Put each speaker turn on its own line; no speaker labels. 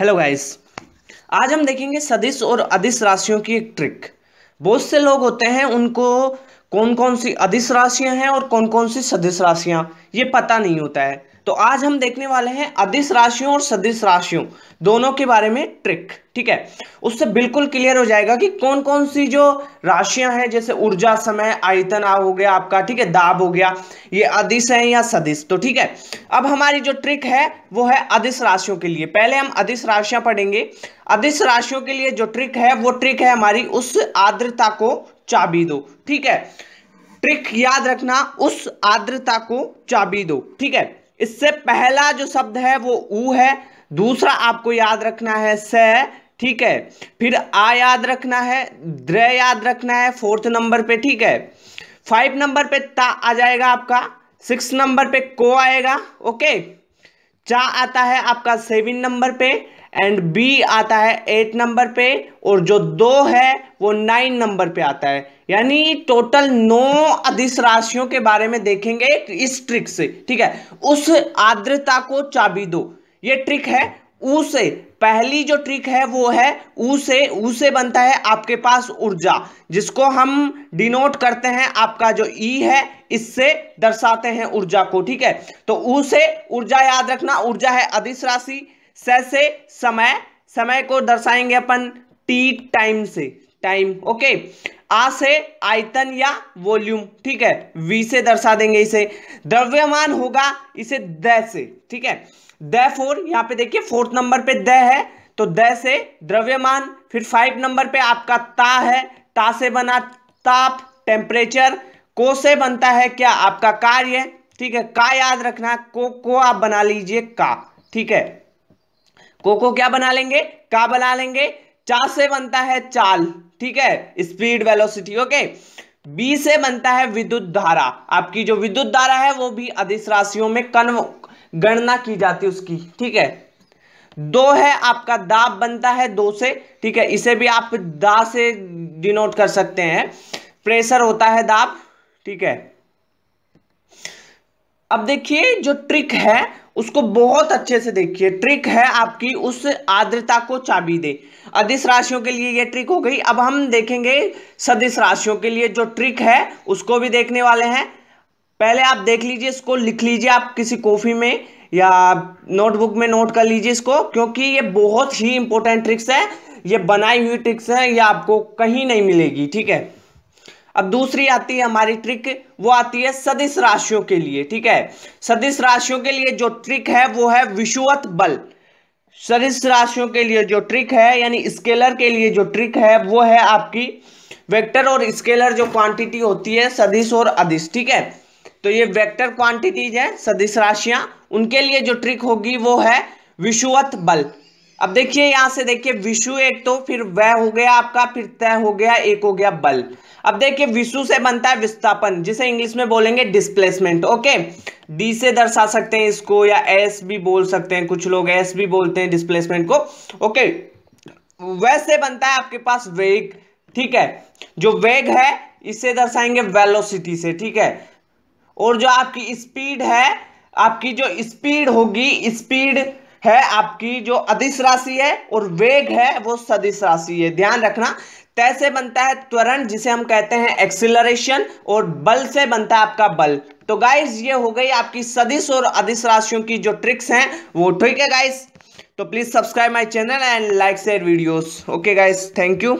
hello guys आज हम देखेंगे सदिश और अधिस राशियों की एक ट्रिक बहुत से लोग होते हैं उनको कौन कौन सी अधिस राशियां हैं और कौन कौन सी सदिश राशियां ये पता नहीं होता है तो आज हम देखने वाले हैं अधिस राशियों और सदिश राशियों दोनों के बारे में ट्रिक ठीक है उससे बिल्कुल क्लियर हो जाएगा कि कौन कौन सी जो राशियां हैं जैसे ऊर्जा समय आयतन हो गया आपका ठीक है दाब हो गया ये अधिस है या सदिश तो ठीक है अब हमारी जो ट्रिक है वो है अधिस राशियों के लिए पहले हम अधिस राशियां पढ़ेंगे अधिस राशियों के लिए जो ट्रिक है वो ट्रिक है हमारी उस आर्द्रता को चाबी दो ठीक है ट्रिक याद रखना उस आर्द्रता को चाबी दो ठीक है इससे पहला जो शब्द है वो ऊ है दूसरा आपको याद रखना है स ठीक है फिर आ याद रखना है द्र याद रखना है फोर्थ नंबर पे ठीक है फाइव नंबर पे ता आ जाएगा आपका सिक्स नंबर पे को आएगा ओके चा आता है आपका सेवन नंबर पे एंड बी आता है एट नंबर पे और जो दो है वो नाइन नंबर पे आता है यानी टोटल नौ अधिस राशियों के बारे में देखेंगे इस ट्रिक से ठीक है उस आर्द्रता को चाबी दो ये ट्रिक है उसे पहली जो ट्रिक है वो है ऊ से ऊ से बनता है आपके पास ऊर्जा जिसको हम डिनोट करते हैं आपका जो ई है इससे दर्शाते हैं ऊर्जा को ठीक है तो ऊ से ऊर्जा याद रखना ऊर्जा है अधिस राशि स से समय समय को दर्शाएंगे अपन टी टाइम से टाइम ओके आ से आयतन या वॉल्यूम ठीक है वी से दर्शा देंगे इसे द्रव्यमान होगा इसे द से ठीक है द फोर यहाँ पे देखिए फोर्थ नंबर पे द है तो द से द्रव्यमान फिर फाइव नंबर पे आपका ता है ता से बना ताप टेम्परेचर को से बनता है क्या आपका कार्य ठीक है का याद रखना को को आप बना लीजिए का ठीक है को को क्या बना लेंगे का बना लेंगे चा से बनता है चाल ठीक है स्पीड वेलोसिटी ओके बी से बनता है विद्युत धारा आपकी जो विद्युत धारा है वो भी अधिस राशियों में कन्व गणना की जाती है उसकी ठीक है दो है आपका दाब बनता है दो से ठीक है इसे भी आप दा से डिनोट कर सकते हैं प्रेशर होता है दाब ठीक है अब देखिए जो ट्रिक है उसको बहुत अच्छे से देखिए ट्रिक है आपकी उस आर्द्रता को चाबी दे अधिस राशियों के लिए ये ट्रिक हो गई अब हम देखेंगे सदिश राशियों के लिए जो ट्रिक है उसको भी देखने वाले हैं पहले आप देख लीजिए इसको लिख लीजिए आप किसी कॉफी में या नोटबुक में नोट कर लीजिए इसको क्योंकि ये बहुत ही इंपॉर्टेंट ट्रिक्स है ये बनाई हुई ट्रिक्स है ये आपको कहीं नहीं मिलेगी ठीक है अब दूसरी आती है हमारी ट्रिक वो आती है सदिश राशियों के लिए ठीक है सदिश राशियों के लिए जो ट्रिक है वो है विषुवत बल सदिश राशियों के लिए जो ट्रिक है यानी स्केलर के लिए जो ट्रिक है वो है आपकी वेक्टर और स्केलर जो क्वांटिटी होती है सदिश और अदिश ठीक है तो ये वेक्टर क्वांटिटीज है सदिश राशियां उनके लिए जो ट्रिक होगी वो है विषुवत बल अब देखिए यहां से देखिए विषु एक तो फिर वह हो गया आपका फिर तय हो गया एक हो गया बल अब देखिए विषु से बनता है विस्थापन जिसे इंग्लिश में बोलेंगे डिस्प्लेसमेंट ओके डी से दर्शा सकते हैं इसको या एस भी बोल सकते हैं कुछ लोग एस भी बोलते हैं डिस्प्लेसमेंट को ओके वैसे बनता है आपके पास वेग ठीक है जो वेग है इसे दर्शाएंगे वेलोसिटी से ठीक है और जो आपकी स्पीड है आपकी जो स्पीड होगी स्पीड है आपकी जो अधिस राशि है और वेग है वो सदिश राशि है ध्यान रखना तय से बनता है त्वरण जिसे हम कहते हैं एक्सिलरेशन और बल से बनता है आपका बल तो गाइज ये हो गई आपकी सदिश और अधिस राशियों की जो ट्रिक्स हैं वो ठीक है गाइज तो please subscribe my channel and like share videos okay guys thank you